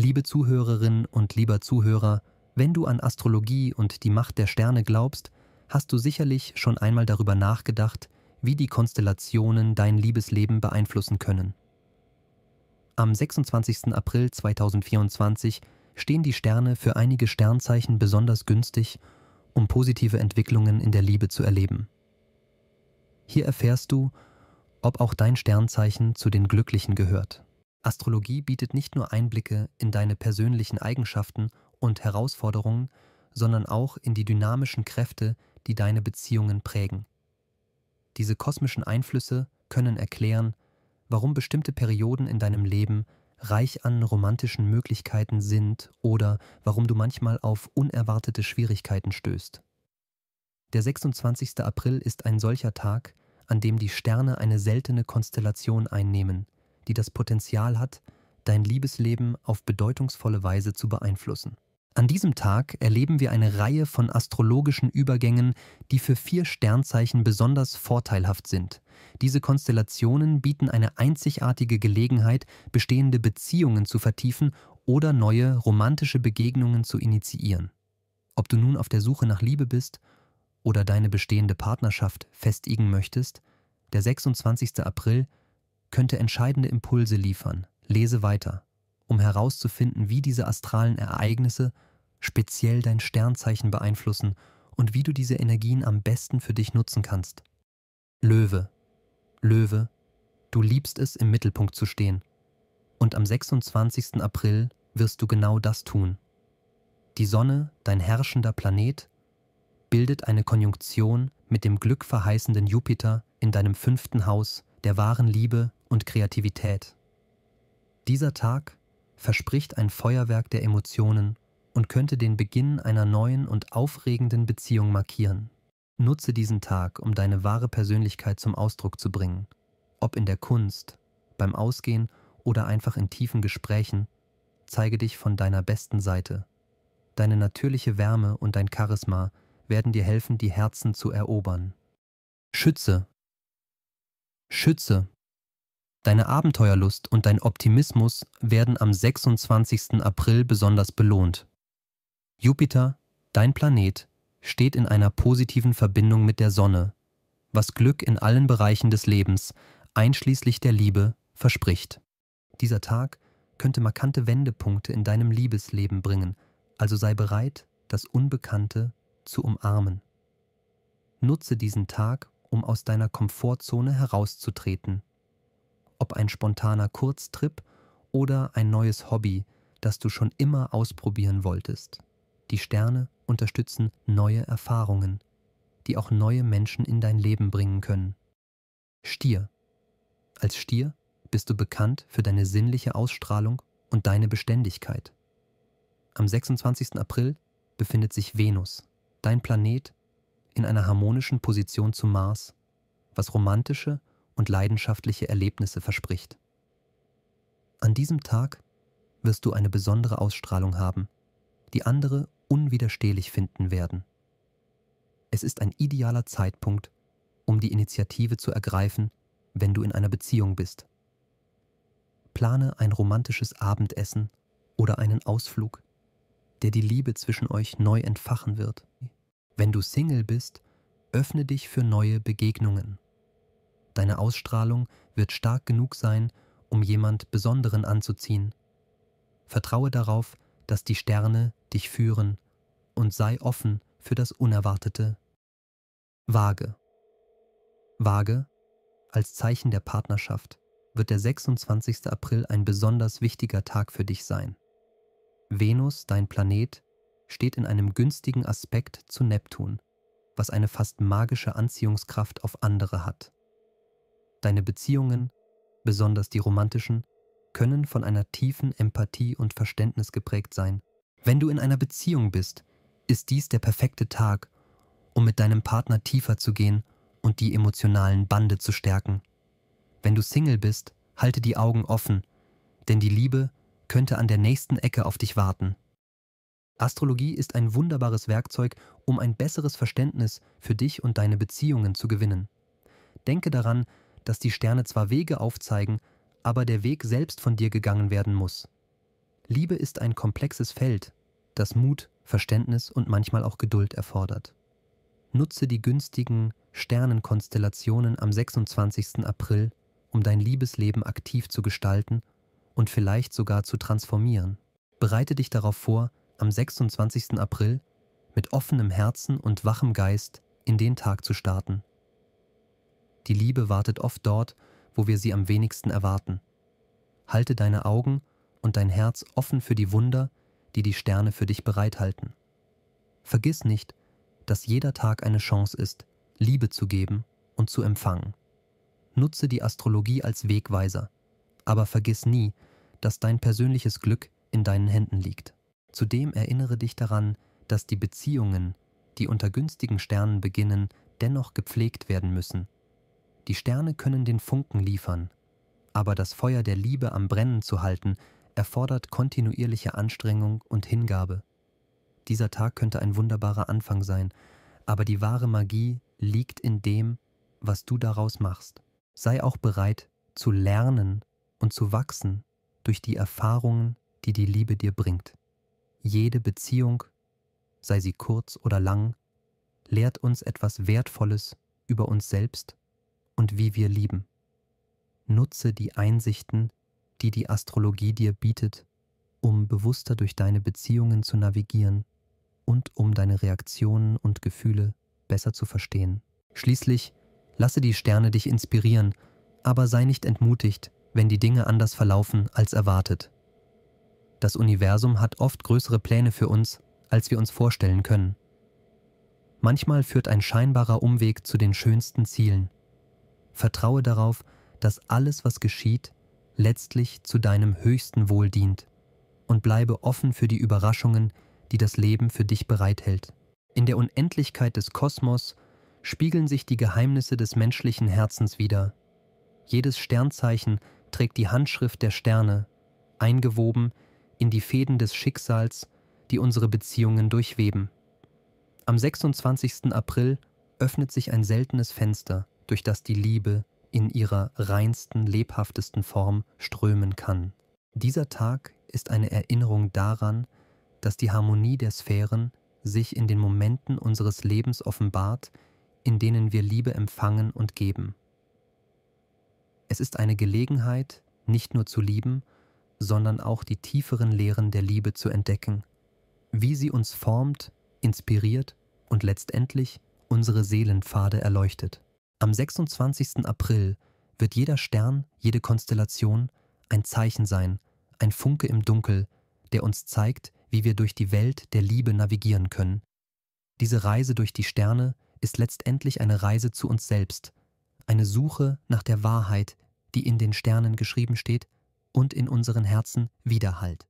Liebe Zuhörerin und lieber Zuhörer, wenn du an Astrologie und die Macht der Sterne glaubst, hast du sicherlich schon einmal darüber nachgedacht, wie die Konstellationen dein Liebesleben beeinflussen können. Am 26. April 2024 stehen die Sterne für einige Sternzeichen besonders günstig, um positive Entwicklungen in der Liebe zu erleben. Hier erfährst du, ob auch dein Sternzeichen zu den Glücklichen gehört. Astrologie bietet nicht nur Einblicke in deine persönlichen Eigenschaften und Herausforderungen, sondern auch in die dynamischen Kräfte, die deine Beziehungen prägen. Diese kosmischen Einflüsse können erklären, warum bestimmte Perioden in deinem Leben reich an romantischen Möglichkeiten sind oder warum du manchmal auf unerwartete Schwierigkeiten stößt. Der 26. April ist ein solcher Tag, an dem die Sterne eine seltene Konstellation einnehmen – die das Potenzial hat, dein Liebesleben auf bedeutungsvolle Weise zu beeinflussen. An diesem Tag erleben wir eine Reihe von astrologischen Übergängen, die für vier Sternzeichen besonders vorteilhaft sind. Diese Konstellationen bieten eine einzigartige Gelegenheit, bestehende Beziehungen zu vertiefen oder neue romantische Begegnungen zu initiieren. Ob du nun auf der Suche nach Liebe bist oder deine bestehende Partnerschaft festigen möchtest, der 26. April könnte entscheidende Impulse liefern. Lese weiter, um herauszufinden, wie diese astralen Ereignisse speziell dein Sternzeichen beeinflussen und wie du diese Energien am besten für dich nutzen kannst. Löwe. Löwe, du liebst es, im Mittelpunkt zu stehen. Und am 26. April wirst du genau das tun. Die Sonne, dein herrschender Planet, bildet eine Konjunktion mit dem glückverheißenden Jupiter in deinem fünften Haus der wahren Liebe, und Kreativität. Dieser Tag verspricht ein Feuerwerk der Emotionen und könnte den Beginn einer neuen und aufregenden Beziehung markieren. Nutze diesen Tag, um deine wahre Persönlichkeit zum Ausdruck zu bringen, ob in der Kunst, beim Ausgehen oder einfach in tiefen Gesprächen, zeige dich von deiner besten Seite. Deine natürliche Wärme und dein Charisma werden dir helfen, die Herzen zu erobern. Schütze. Schütze Deine Abenteuerlust und dein Optimismus werden am 26. April besonders belohnt. Jupiter, dein Planet, steht in einer positiven Verbindung mit der Sonne, was Glück in allen Bereichen des Lebens, einschließlich der Liebe, verspricht. Dieser Tag könnte markante Wendepunkte in deinem Liebesleben bringen, also sei bereit, das Unbekannte zu umarmen. Nutze diesen Tag, um aus deiner Komfortzone herauszutreten ob ein spontaner Kurztrip oder ein neues Hobby, das du schon immer ausprobieren wolltest. Die Sterne unterstützen neue Erfahrungen, die auch neue Menschen in dein Leben bringen können. Stier. Als Stier bist du bekannt für deine sinnliche Ausstrahlung und deine Beständigkeit. Am 26. April befindet sich Venus, dein Planet, in einer harmonischen Position zu Mars, was romantische und leidenschaftliche Erlebnisse verspricht. An diesem Tag wirst du eine besondere Ausstrahlung haben, die andere unwiderstehlich finden werden. Es ist ein idealer Zeitpunkt, um die Initiative zu ergreifen, wenn du in einer Beziehung bist. Plane ein romantisches Abendessen oder einen Ausflug, der die Liebe zwischen euch neu entfachen wird. Wenn du Single bist, öffne dich für neue Begegnungen. Deine Ausstrahlung wird stark genug sein, um jemand Besonderen anzuziehen. Vertraue darauf, dass die Sterne dich führen und sei offen für das Unerwartete. Waage. Waage, als Zeichen der Partnerschaft, wird der 26. April ein besonders wichtiger Tag für dich sein. Venus, dein Planet, steht in einem günstigen Aspekt zu Neptun, was eine fast magische Anziehungskraft auf andere hat. Deine Beziehungen, besonders die romantischen, können von einer tiefen Empathie und Verständnis geprägt sein. Wenn du in einer Beziehung bist, ist dies der perfekte Tag, um mit deinem Partner tiefer zu gehen und die emotionalen Bande zu stärken. Wenn du Single bist, halte die Augen offen, denn die Liebe könnte an der nächsten Ecke auf dich warten. Astrologie ist ein wunderbares Werkzeug, um ein besseres Verständnis für dich und deine Beziehungen zu gewinnen. Denke daran, dass die Sterne zwar Wege aufzeigen, aber der Weg selbst von dir gegangen werden muss. Liebe ist ein komplexes Feld, das Mut, Verständnis und manchmal auch Geduld erfordert. Nutze die günstigen Sternenkonstellationen am 26. April, um dein Liebesleben aktiv zu gestalten und vielleicht sogar zu transformieren. Bereite dich darauf vor, am 26. April mit offenem Herzen und wachem Geist in den Tag zu starten. Die Liebe wartet oft dort, wo wir sie am wenigsten erwarten. Halte deine Augen und dein Herz offen für die Wunder, die die Sterne für dich bereithalten. Vergiss nicht, dass jeder Tag eine Chance ist, Liebe zu geben und zu empfangen. Nutze die Astrologie als Wegweiser, aber vergiss nie, dass dein persönliches Glück in deinen Händen liegt. Zudem erinnere dich daran, dass die Beziehungen, die unter günstigen Sternen beginnen, dennoch gepflegt werden müssen die Sterne können den Funken liefern, aber das Feuer der Liebe am Brennen zu halten, erfordert kontinuierliche Anstrengung und Hingabe. Dieser Tag könnte ein wunderbarer Anfang sein, aber die wahre Magie liegt in dem, was du daraus machst. Sei auch bereit, zu lernen und zu wachsen durch die Erfahrungen, die die Liebe dir bringt. Jede Beziehung, sei sie kurz oder lang, lehrt uns etwas Wertvolles über uns selbst und wie wir lieben. Nutze die Einsichten, die die Astrologie dir bietet, um bewusster durch deine Beziehungen zu navigieren und um deine Reaktionen und Gefühle besser zu verstehen. Schließlich, lasse die Sterne dich inspirieren, aber sei nicht entmutigt, wenn die Dinge anders verlaufen als erwartet. Das Universum hat oft größere Pläne für uns, als wir uns vorstellen können. Manchmal führt ein scheinbarer Umweg zu den schönsten Zielen. Vertraue darauf, dass alles, was geschieht, letztlich zu deinem höchsten Wohl dient und bleibe offen für die Überraschungen, die das Leben für dich bereithält. In der Unendlichkeit des Kosmos spiegeln sich die Geheimnisse des menschlichen Herzens wider. Jedes Sternzeichen trägt die Handschrift der Sterne, eingewoben in die Fäden des Schicksals, die unsere Beziehungen durchweben. Am 26. April öffnet sich ein seltenes Fenster, durch das die Liebe in ihrer reinsten, lebhaftesten Form strömen kann. Dieser Tag ist eine Erinnerung daran, dass die Harmonie der Sphären sich in den Momenten unseres Lebens offenbart, in denen wir Liebe empfangen und geben. Es ist eine Gelegenheit, nicht nur zu lieben, sondern auch die tieferen Lehren der Liebe zu entdecken, wie sie uns formt, inspiriert und letztendlich unsere Seelenpfade erleuchtet. Am 26. April wird jeder Stern, jede Konstellation ein Zeichen sein, ein Funke im Dunkel, der uns zeigt, wie wir durch die Welt der Liebe navigieren können. Diese Reise durch die Sterne ist letztendlich eine Reise zu uns selbst, eine Suche nach der Wahrheit, die in den Sternen geschrieben steht und in unseren Herzen widerhallt.